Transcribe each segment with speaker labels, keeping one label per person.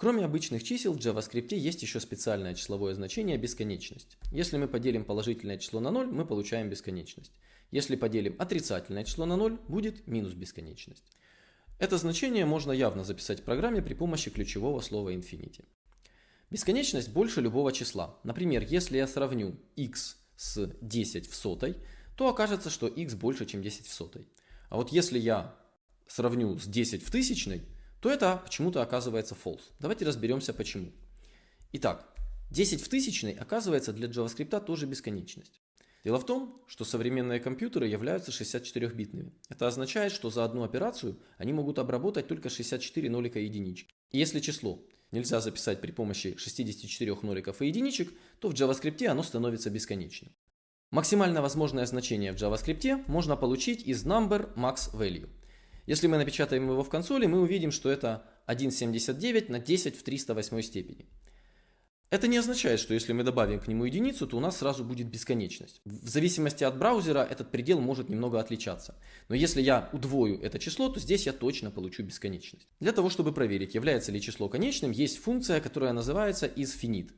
Speaker 1: Кроме обычных чисел в JavaScript есть еще специальное числовое значение бесконечность. Если мы поделим положительное число на 0, мы получаем бесконечность. Если поделим отрицательное число на 0, будет минус бесконечность. Это значение можно явно записать в программе при помощи ключевого слова infinity. Бесконечность больше любого числа. Например, если я сравню x с 10 в сотой, то окажется, что x больше, чем 10 в сотой. А вот если я сравню с 10 в тысячной, то это почему-то оказывается false. Давайте разберемся почему. Итак, 10 в тысячной оказывается для JavaScript тоже бесконечность. Дело в том, что современные компьютеры являются 64-битными. Это означает, что за одну операцию они могут обработать только 64 нолика и единички. И если число нельзя записать при помощи 64 ноликов и единичек, то в JavaScript оно становится бесконечным. Максимально возможное значение в JavaScript можно получить из number max value – если мы напечатаем его в консоли, мы увидим, что это 1,79 на 10 в 308 степени. Это не означает, что если мы добавим к нему единицу, то у нас сразу будет бесконечность. В зависимости от браузера этот предел может немного отличаться. Но если я удвою это число, то здесь я точно получу бесконечность. Для того, чтобы проверить, является ли число конечным, есть функция, которая называется isFinite.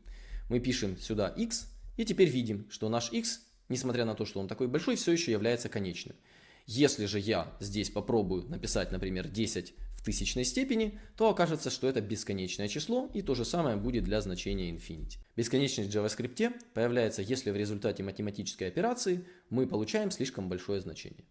Speaker 1: Мы пишем сюда x и теперь видим, что наш x, несмотря на то, что он такой большой, все еще является конечным. Если же я здесь попробую написать, например, 10 в тысячной степени, то окажется, что это бесконечное число, и то же самое будет для значения infinity. Бесконечность в JavaScript появляется, если в результате математической операции мы получаем слишком большое значение.